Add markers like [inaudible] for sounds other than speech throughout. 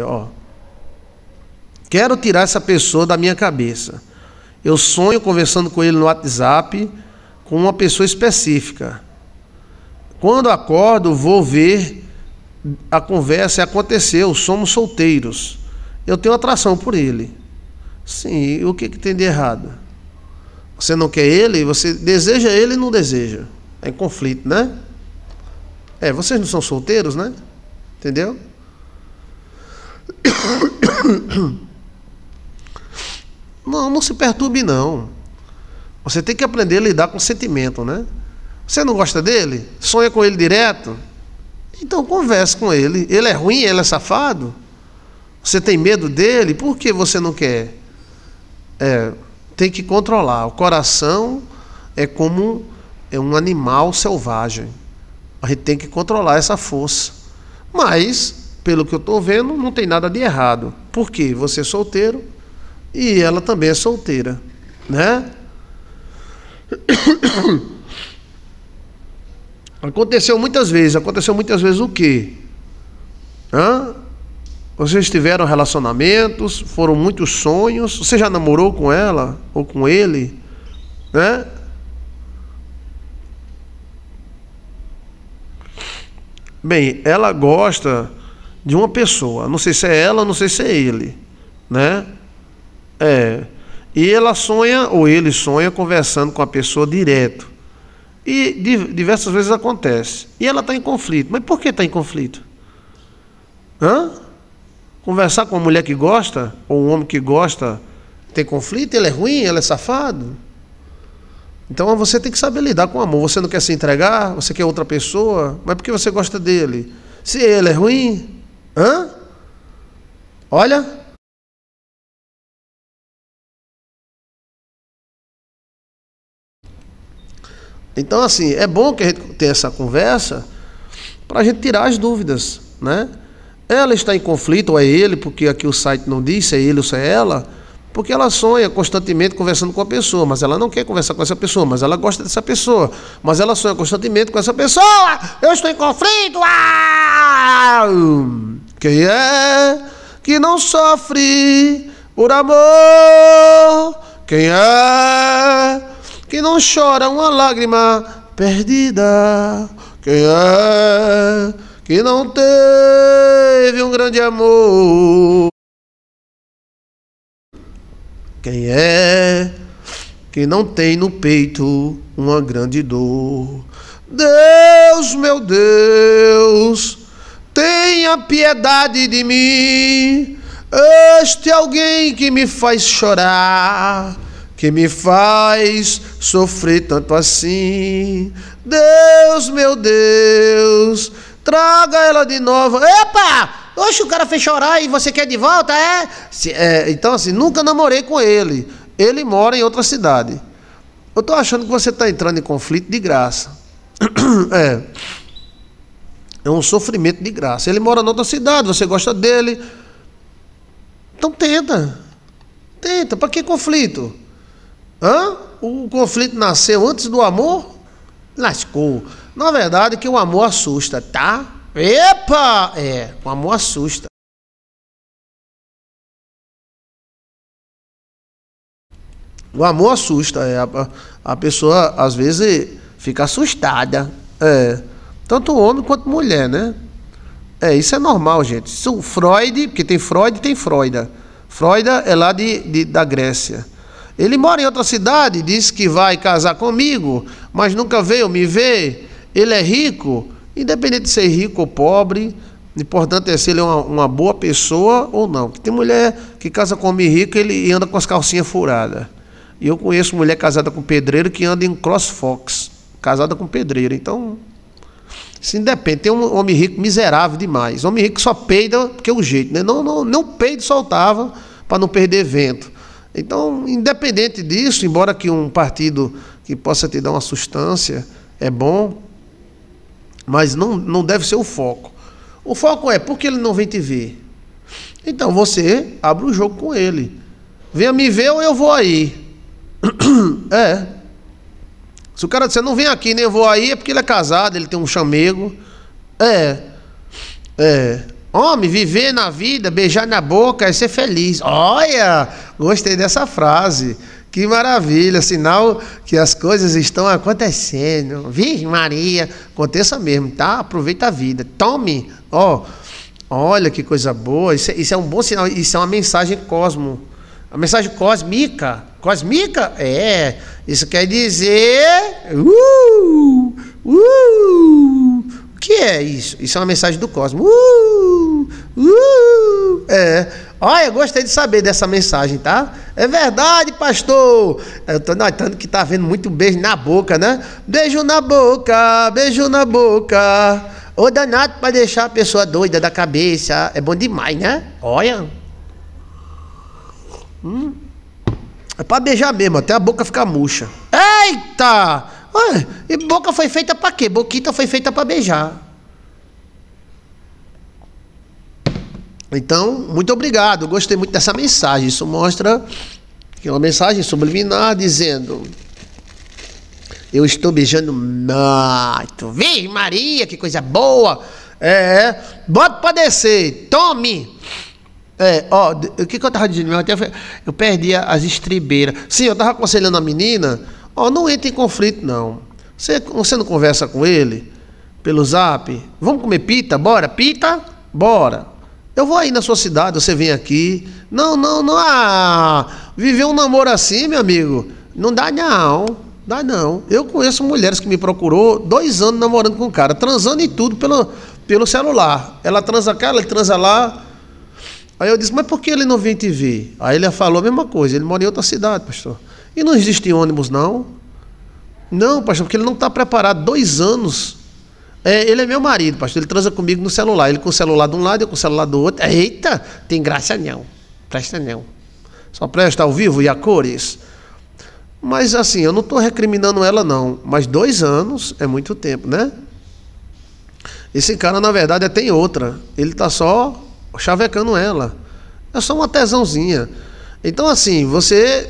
ó. Quero tirar essa pessoa da minha cabeça. Eu sonho conversando com ele no WhatsApp com uma pessoa específica. Quando acordo, vou ver a conversa aconteceu, somos solteiros. Eu tenho atração por ele. Sim, o que, que tem de errado? Você não quer ele, você deseja ele e não deseja. É em conflito, né? É, vocês não são solteiros, né? Entendeu? [coughs] Não, não se perturbe não. Você tem que aprender a lidar com o sentimento, né? Você não gosta dele? Sonha com ele direto? Então converse com ele. Ele é ruim, ele é safado? Você tem medo dele? Por que você não quer? É, tem que controlar. O coração é como é um animal selvagem. A gente tem que controlar essa força. Mas pelo que eu estou vendo, não tem nada de errado. Por quê? Você é solteiro e ela também é solteira, né? [coughs] Aconteceu muitas vezes. Aconteceu muitas vezes o quê? Hã? Vocês tiveram relacionamentos, foram muitos sonhos. Você já namorou com ela ou com ele, né? Bem, ela gosta de uma pessoa. Não sei se é ela, não sei se é ele, né? É. E ela sonha ou ele sonha conversando com a pessoa direto. E diversas vezes acontece. E ela está em conflito. Mas por que está em conflito? Hã? Conversar com uma mulher que gosta, ou um homem que gosta, tem conflito? Ele é ruim? Ele é safado? Então você tem que saber lidar com o amor. Você não quer se entregar, você quer outra pessoa, mas por que você gosta dele. Se ele é ruim, Hã? Olha. Então, assim, é bom que a gente tenha essa conversa para a gente tirar as dúvidas, né? Ela está em conflito, ou é ele, porque aqui o site não diz se é ele ou se é ela porque ela sonha constantemente conversando com a pessoa, mas ela não quer conversar com essa pessoa, mas ela gosta dessa pessoa. Mas ela sonha constantemente com essa pessoa. Eu estou em conflito. Ah! Quem é que não sofre por amor? Quem é que não chora uma lágrima perdida? Quem é que não teve um grande amor? Quem é que não tem no peito uma grande dor? Deus, meu Deus, tenha piedade de mim. Este alguém que me faz chorar, que me faz sofrer tanto assim. Deus, meu Deus, traga ela de novo. Epa! Oxe, o cara fez chorar e você quer de volta? É? Se, é? Então, assim, nunca namorei com ele. Ele mora em outra cidade. Eu estou achando que você está entrando em conflito de graça. [clears throat] É. É um sofrimento de graça. Ele mora em outra cidade, você gosta dele. Então tenta. Tenta. Para que conflito? Hã? O conflito nasceu antes do amor? Lascou. Na verdade, que o amor assusta, tá? Epa! É, o amor assusta. O amor assusta. É. A, a pessoa, às vezes, fica assustada. É. Tanto homem quanto mulher, né? É, isso é normal, gente. Isso, Freud, porque tem Freud tem Freuda. Freuda é lá de, de, da Grécia. Ele mora em outra cidade, disse que vai casar comigo, mas nunca veio me ver. Ele é rico, Independente de ser rico ou pobre, o importante é se ele é uma, uma boa pessoa ou não. Porque tem mulher que casa com homem rico ele, e anda com as calcinhas furadas. E eu conheço mulher casada com pedreiro que anda em crossfox, casada com pedreiro. Então, isso independe. Tem um homem rico miserável demais. Homem rico só peida, porque é o jeito, né? Não, não, não peido soltava para não perder vento. Então, independente disso, embora que um partido que possa te dar uma sustância é bom, mas não, não deve ser o foco. O foco é por que ele não vem te ver? Então você abre o jogo com ele. Venha me ver ou eu vou aí. [clears throat] É. Se o cara disser não vem aqui nem eu vou aí, é porque ele é casado, ele tem um chamego. É. É. Homem, viver na vida, beijar na boca e é ser feliz. Olha, gostei dessa frase. Que maravilha, sinal que as coisas estão acontecendo. Virgem Maria, aconteça mesmo, tá? Aproveita a vida. Tome, ó. Olha que coisa boa. Isso é, isso é um bom sinal. Isso é uma mensagem cosmo. A mensagem cósmica. Cósmica? É. Isso quer dizer. Uh! Uh! O que é isso? Isso é uma mensagem do cosmos. Uh! Uh, é. Olha, gostei de saber dessa mensagem, tá? É verdade, pastor. Eu tô notando que tá vendo muito beijo na boca, né? Beijo na boca, beijo na boca. Ô danado pra deixar a pessoa doida da cabeça. É bom demais, né? Olha. Hum. É pra beijar mesmo, até a boca ficar murcha. Eita! Ué, e boca foi feita pra quê? Boquita foi feita pra beijar. Então, muito obrigado. gostei muito dessa mensagem. Isso mostra que é uma mensagem subliminar dizendo: Eu estou beijando muito. vem, Maria, que coisa boa. É, é. bota para descer. Tome. É, ó, o que, que eu tava dizendo? Eu perdi as estribeiras. Sim, eu tava aconselhando a menina: Ó, não entre em conflito, não. Você, você não conversa com ele pelo zap? Vamos comer pita? Bora? Pita? Bora. Eu vou aí na sua cidade, você vem aqui. Não, não, não. Ah, viver um namoro assim, meu amigo, não dá não. Dá não. Eu conheço mulheres que me procurou dois anos namorando com o um cara, transando e tudo pelo, pelo celular. Ela transa cá, ela transa lá. Aí eu disse, mas por que ele não vem te ver? Aí ele falou a mesma coisa, ele mora em outra cidade, pastor. E não existe ônibus, não? Não, pastor, porque ele não está preparado. Dois anos é, ele é meu marido, pastor. Ele transa comigo no celular. Ele com o celular de um lado, eu com o celular do outro. Eita, tem graça não. Presta não. Só presta ao vivo e a cores. Mas assim, eu não estou recriminando ela, não. Mas dois anos é muito tempo, né? Esse cara, na verdade, tem outra. Ele está só chavecando ela. É só uma tesãozinha. Então, assim, você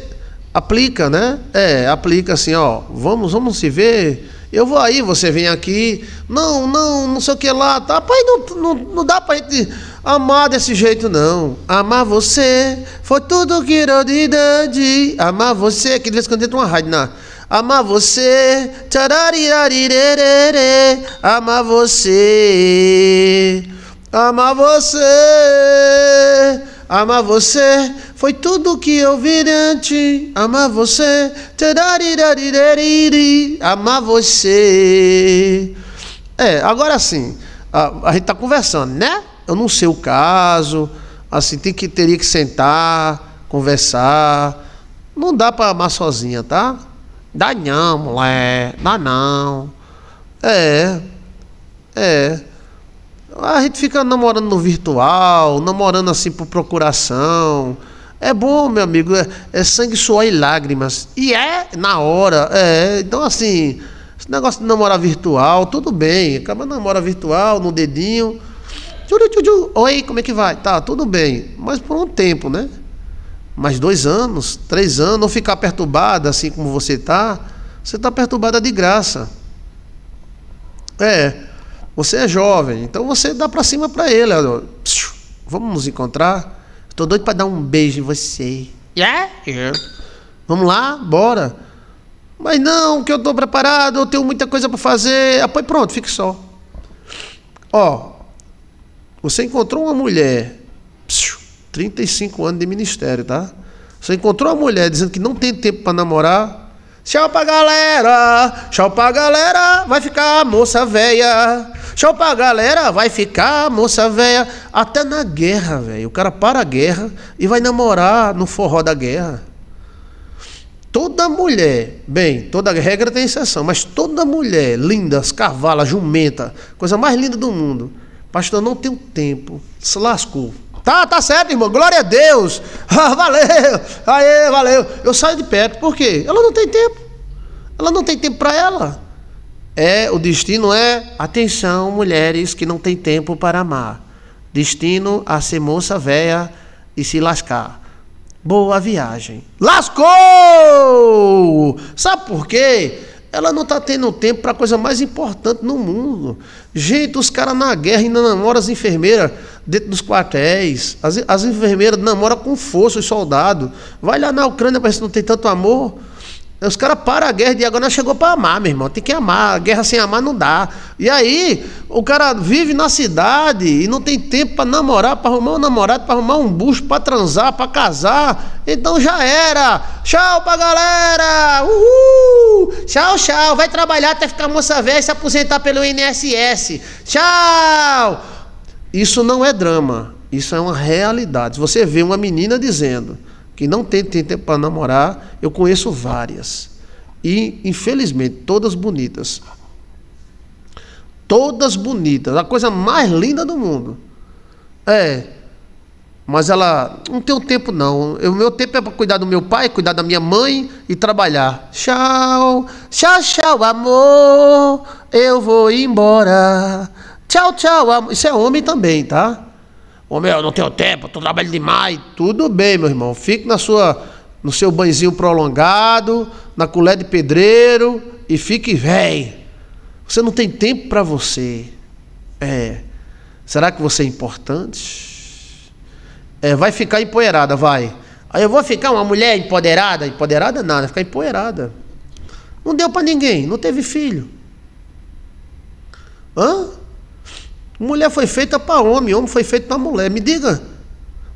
aplica, né? É, aplica assim, ó. Vamos, vamos se ver eu vou aí, você vem aqui. Não, não, não sei o que lá. Tá. Pai, não, não, não dá pra gente amar desse jeito, não. Amar você foi tudo que eu de Amar você, que de vez em quando uma rádio na. Amar você, amar você, amar você. Amar você foi tudo que eu virante. Amar você. Amar você. É, agora sim. A, a gente tá conversando, né? Eu não sei o caso. Assim, tem que, teria que sentar, conversar. Não dá para amar sozinha, tá? Dá não, mulher. Dá não. É. É. A gente fica namorando no virtual, namorando assim por procuração. É bom, meu amigo, é, é sangue, suor e lágrimas. E é na hora, é. Então, assim, esse negócio de namorar virtual, tudo bem. Acaba namora virtual, no dedinho. Tchuru, tchuru, oi, como é que vai? Tá, tudo bem. Mas por um tempo, né? Mais dois anos, três anos, não ficar perturbada assim como você tá, você tá perturbada de graça. É. Você é jovem, então você dá para cima para ele. Psiu, vamos nos encontrar. Tô doido para dar um beijo em você. Yeah? É? yeah. Vamos lá, bora. Mas não, que eu tô preparado, eu tenho muita coisa para fazer. Ah, pronto, fique só. Ó, você encontrou uma mulher, 35 anos de ministério, tá? Você encontrou uma mulher dizendo que não tem tempo para namorar, Tchau pra galera, tchau pra galera, vai ficar a moça velha. Tchau pra galera, vai ficar a moça velha. Até na guerra, velho. O cara para a guerra e vai namorar no forró da guerra. Toda mulher, bem, toda regra tem exceção, mas toda mulher, linda, cavala, jumenta, coisa mais linda do mundo. Pastor, não tenho tempo. Se lascou. Tá, tá certo, irmão. Glória a Deus. [laughs] Ah, valeu. Aê, valeu. Eu saio de perto. Por quê? Ela não tem tempo. Ela não tem tempo para ela. É, o destino é atenção, mulheres que não têm tempo para amar. Destino a ser moça véia e se lascar. Boa viagem. Lascou! Sabe por quê? ela não está tendo tempo para a coisa mais importante no mundo. Gente, os caras na guerra ainda namoram as enfermeiras dentro dos quartéis. As, as enfermeiras namoram com força os soldados. Vai lá na Ucrânia, ver se não tem tanto amor. Os caras param a guerra de agora, chegou para amar, meu irmão. Tem que amar. A guerra sem amar não dá. E aí, o cara vive na cidade e não tem tempo para namorar, para arrumar um namorado, para arrumar um bucho, para transar, para casar. Então já era. Tchau pra galera! Uhul! Tchau, tchau. Vai trabalhar até ficar moça velha e se aposentar pelo INSS. Tchau! Isso não é drama. Isso é uma realidade. Você vê uma menina dizendo que não tem tempo para namorar, eu conheço várias. E, infelizmente, todas bonitas. Todas bonitas. A coisa mais linda do mundo. É. Mas ela. Não tem tempo, não. O meu tempo é para cuidar do meu pai, cuidar da minha mãe e trabalhar. Tchau. Tchau, tchau, amor. Eu vou embora. Tchau, tchau, amor. Isso é homem também, tá? Ô meu, não tenho tempo, tô trabalhando demais. Tudo bem, meu irmão. Fique na sua, no seu banzinho prolongado, na colher de pedreiro e fique velho. Você não tem tempo para você. É. Será que você é importante? É, vai ficar empoeirada, vai. Aí eu vou ficar uma mulher empoderada? Empoderada nada, vai ficar empoeirada. Não deu para ninguém, não teve filho. Hã? Mulher foi feita para homem, homem foi feito para mulher. Me diga.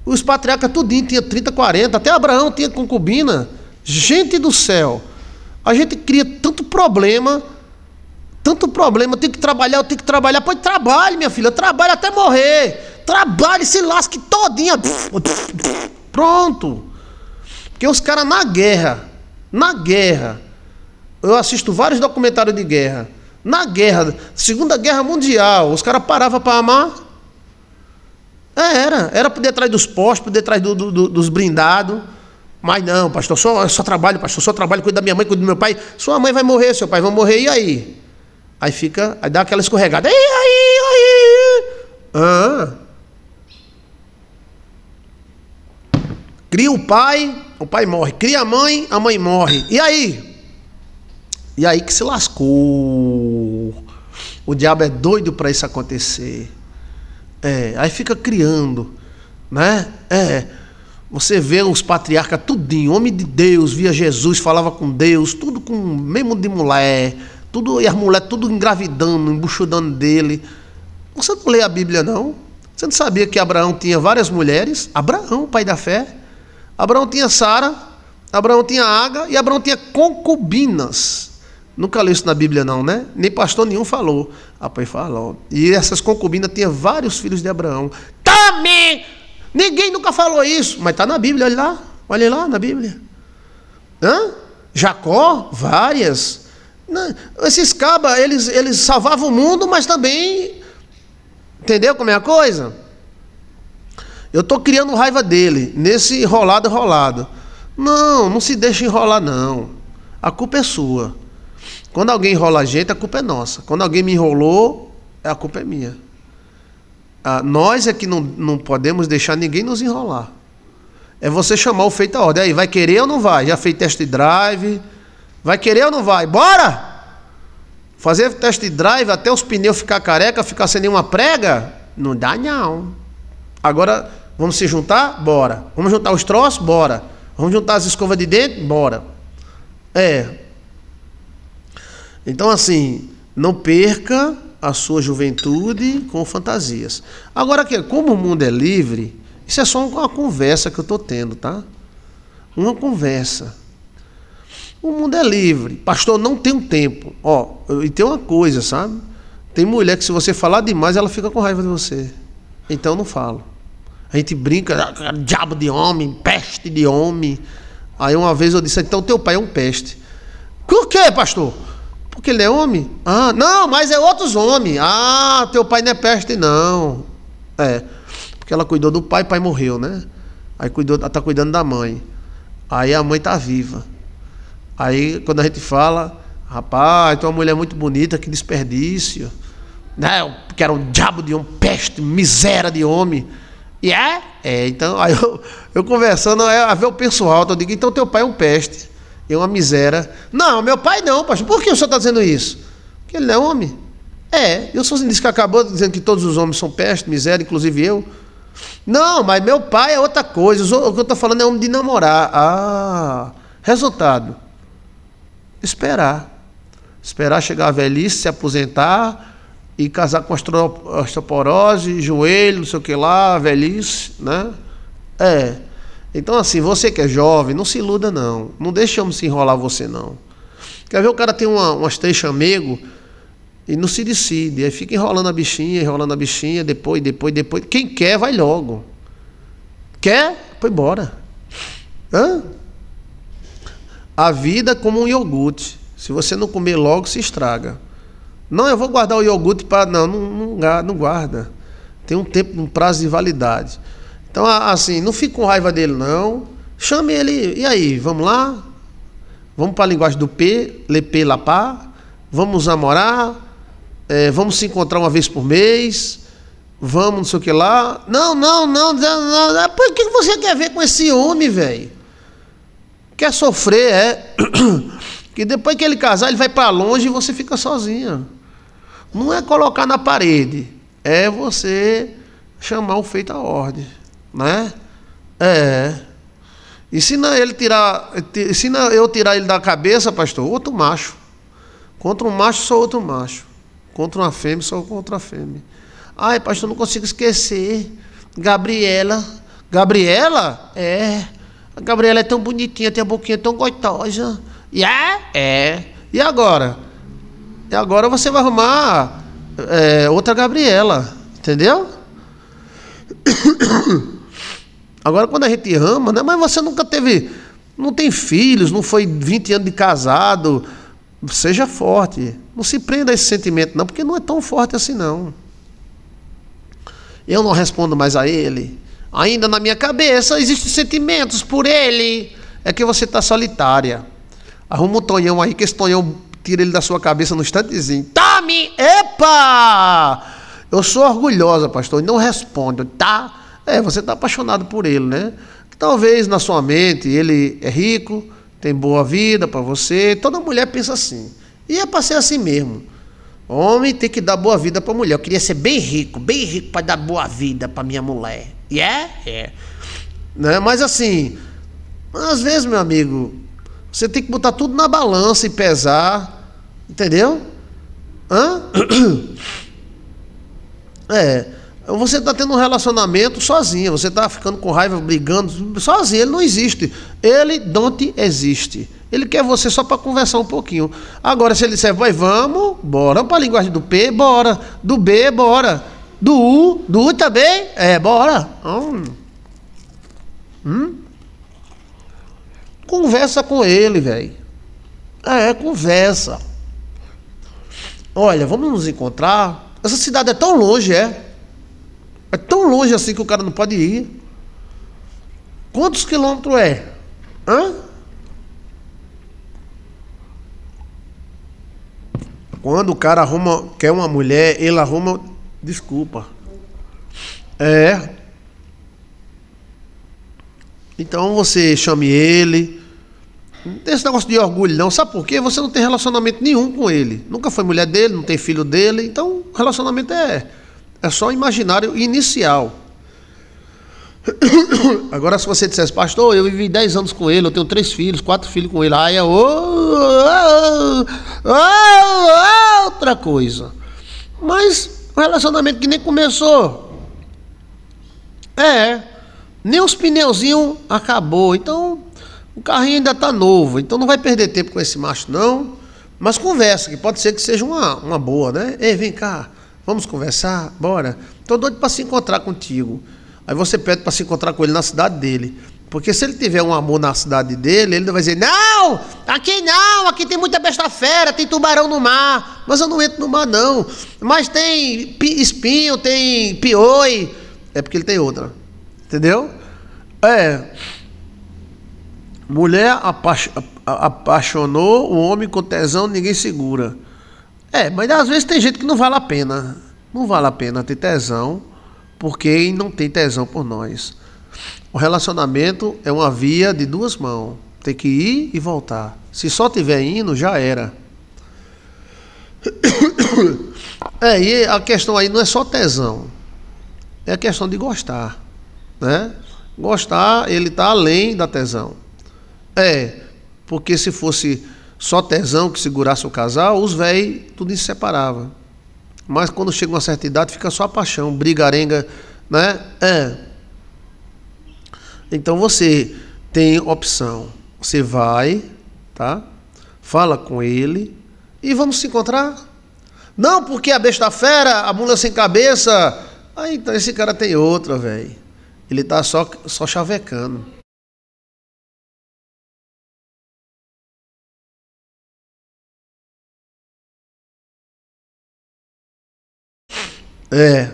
Os patriarcas tudinho tinha 30, 40, até Abraão tinha concubina. Gente do céu. A gente cria tanto problema, tanto problema, tem que trabalhar, eu tenho que trabalhar. Pode trabalhe, minha filha, trabalhe até morrer. Trabalhe, se lasque todinha. Pronto. Porque os caras na guerra, na guerra, eu assisto vários documentários de guerra. Na guerra, Segunda Guerra Mundial, os caras paravam para amar. É, era. Era por detrás dos postos, por detrás do, do, do, dos blindados. Mas não, pastor, só, só trabalho, pastor, só trabalho, cuido da minha mãe, cuido do meu pai. Sua mãe vai morrer, seu pai vai morrer, e aí? Aí fica, aí dá aquela escorregada. E aí, aí, aí. Ah. Cria o pai, o pai morre. Cria a mãe, a mãe morre. E aí? E aí que se lascou. O diabo é doido para isso acontecer. É, aí fica criando, né? É. Você vê os patriarcas tudinho, homem de Deus, via Jesus, falava com Deus, tudo com mesmo de mulher, tudo e as mulheres tudo engravidando, embuchudando dele. Você não lê a Bíblia não? Você não sabia que Abraão tinha várias mulheres? Abraão, pai da fé. Abraão tinha Sara, Abraão tinha Aga e Abraão tinha concubinas. Nunca leu isso na Bíblia, não, né? Nem pastor nenhum falou. Ah, pai falou. E essas concubinas tinham vários filhos de Abraão. Também! Ninguém nunca falou isso. Mas está na Bíblia, olha lá. Olha lá na Bíblia. Hã? Jacó, várias. Não, né? esses cabas, eles, eles salvavam o mundo, mas também. Entendeu como é a coisa? Eu estou criando raiva dele, nesse enrolado, enrolado. Não, não se deixe enrolar, não. A culpa é sua. Quando alguém enrola a gente, a culpa é nossa. Quando alguém me enrolou, a culpa é minha. Ah, nós é que não, não podemos deixar ninguém nos enrolar. É você chamar o feito à ordem. Aí, vai querer ou não vai? Já fez teste drive. Vai querer ou não vai? Bora! Fazer teste drive até os pneus ficar careca, ficar sem nenhuma prega? Não dá não. Agora, vamos se juntar? Bora. Vamos juntar os troços? Bora. Vamos juntar as escovas de dente? Bora. É, então, assim, não perca a sua juventude com fantasias. Agora, que como o mundo é livre, isso é só uma conversa que eu estou tendo, tá? Uma conversa. O mundo é livre. Pastor, não tem um tempo. Ó, e tem uma coisa, sabe? Tem mulher que se você falar demais, ela fica com raiva de você. Então não falo. A gente brinca, ah, diabo de homem, peste de homem. Aí uma vez eu disse, então teu pai é um peste. O que, pastor? Porque ele é homem? Ah, não, mas é outros homens. Ah, teu pai não é peste, não. É. Porque ela cuidou do pai, pai morreu, né? Aí cuidou, ela tá cuidando da mãe. Aí a mãe tá viva. Aí quando a gente fala, rapaz, tua mulher é muito bonita, que desperdício. Né? Que era um diabo de homem, peste, miséria de homem. E yeah? é? É, então, aí eu, eu conversando, aí, eu, eu penso alto, eu digo, então teu pai é um peste é uma miséria. Não, meu pai não, pastor. Por que o senhor está dizendo isso? Porque ele não é homem. É, eu sou disse que acabou dizendo que todos os homens são peste, miséria, inclusive eu. Não, mas meu pai é outra coisa. O que eu estou falando é homem de namorar. Ah, resultado: esperar. Esperar chegar à velhice, se aposentar e casar com osteoporose, joelho, não sei o que lá, velhice, né? É. Então, assim, você que é jovem, não se iluda, não. Não deixamos se enrolar você, não. Quer ver o cara tem uma, umas três chamego e não se decide. Aí fica enrolando a bichinha, enrolando a bichinha, depois, depois, depois. Quem quer, vai logo. Quer? Foi embora. Hã? A vida é como um iogurte. Se você não comer logo, se estraga. Não, eu vou guardar o iogurte para. Não, não, não, não guarda. Tem um tempo, um prazo de validade. Então, assim, não fique com raiva dele, não. Chame ele, e aí, vamos lá? Vamos para a linguagem do P, lepê, lapá. Vamos namorar. É, vamos se encontrar uma vez por mês. Vamos, não sei o que lá. Não, não, não, não, não. Por que você quer ver com esse homem, velho? Quer sofrer, é. [coughs] Que depois que ele casar, ele vai para longe e você fica sozinha. Não é colocar na parede, é você chamar o feito à ordem. Né? É. E se não ele tirar, se não eu tirar ele da cabeça, pastor, outro macho. Contra um macho, sou outro macho. Contra uma fêmea, sou contra a fêmea. Ai, pastor, não consigo esquecer. Gabriela. Gabriela? É. A Gabriela é tão bonitinha, tem a boquinha tão gostosa. E yeah? É? é? E agora? E agora você vai arrumar é, outra Gabriela. Entendeu? [coughs] Agora, quando a gente ama, né? Mas você nunca teve. Não tem filhos, não foi 20 anos de casado. Seja forte. Não se prenda a esse sentimento, não, porque não é tão forte assim, não. Eu não respondo mais a ele. Ainda na minha cabeça existem sentimentos por ele. É que você está solitária. Arruma um tonhão aí, que esse tonhão tira ele da sua cabeça no instantezinho. Tá, me. Epa! Eu sou orgulhosa, pastor, e não respondo. Tá? É, você está apaixonado por ele, né? Talvez na sua mente ele é rico, tem boa vida para você. Toda mulher pensa assim. E é para ser assim mesmo. Homem tem que dar boa vida para mulher. Eu queria ser bem rico, bem rico para dar boa vida para minha mulher. E é? É. Né? Mas assim, às vezes, meu amigo, você tem que botar tudo na balança e pesar. Entendeu? Hã? [coughs] É. Você está tendo um relacionamento sozinha, você está ficando com raiva, brigando, sozinho, ele não existe. Ele não te existe. Ele quer você só para conversar um pouquinho. Agora, se ele disser, vai, vamos, bora. Vamos para a linguagem do P, bora. Do B, bora. Do U, do U também, é, bora. Hum. Hum? Conversa com ele, velho. É, conversa. Olha, vamos nos encontrar. Essa cidade é tão longe, é. É tão longe assim que o cara não pode ir. Quantos quilômetros é? Hã? Quando o cara arruma, quer uma mulher, ele arruma. Desculpa. É. Então você chame ele. Não tem esse negócio de orgulho, não. Sabe por quê? Você não tem relacionamento nenhum com ele. Nunca foi mulher dele, não tem filho dele. Então, o relacionamento é é só o imaginário inicial. [coughs] Agora, se você dissesse, pastor, eu vivi 10 anos com ele, eu tenho três filhos, quatro filhos com ele, aí é, é outra coisa. Mas o relacionamento que nem começou. É, nem os pneuzinhos acabou. Então, o carrinho ainda está novo. Então, não vai perder tempo com esse macho, não. Mas conversa, que pode ser que seja uma, uma boa, né? Ei, vem cá. Vamos conversar? Bora. Tô doido para se encontrar contigo. Aí você pede para se encontrar com ele na cidade dele. Porque se ele tiver um amor na cidade dele, ele não vai dizer: Não, aqui não, aqui tem muita besta fera, tem tubarão no mar. Mas eu não entro no mar, não. Mas tem espinho, tem pioi. É porque ele tem outra. Entendeu? É. Mulher apaixonou o homem com tesão, ninguém segura. É, mas às vezes tem gente que não vale a pena. Não vale a pena ter tesão, porque não tem tesão por nós. O relacionamento é uma via de duas mãos. Tem que ir e voltar. Se só tiver indo, já era. [coughs] É, e a questão aí não é só tesão. É a questão de gostar, né? Gostar, ele está além da tesão. É, porque se fosse só tesão que segurasse o casal, os velhos tudo isso separava. Mas quando chega uma certa idade, fica só a paixão, briga, arenga, né? É. Então você tem opção. Você vai, tá? Fala com ele e vamos se encontrar. Não, porque a besta fera, a mula sem cabeça. Ah, então esse cara tem outra, velho. Ele tá só, só chavecando. É.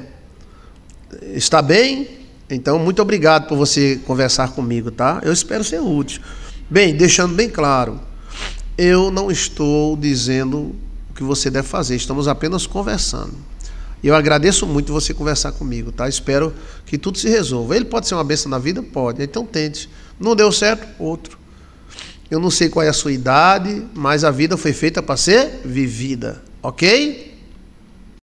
Está bem? Então, muito obrigado por você conversar comigo, tá? Eu espero ser útil. Bem, deixando bem claro, eu não estou dizendo o que você deve fazer, estamos apenas conversando. Eu agradeço muito você conversar comigo, tá? Espero que tudo se resolva. Ele pode ser uma bênção na vida? Pode. Então tente. Não deu certo? Outro. Eu não sei qual é a sua idade, mas a vida foi feita para ser vivida, ok?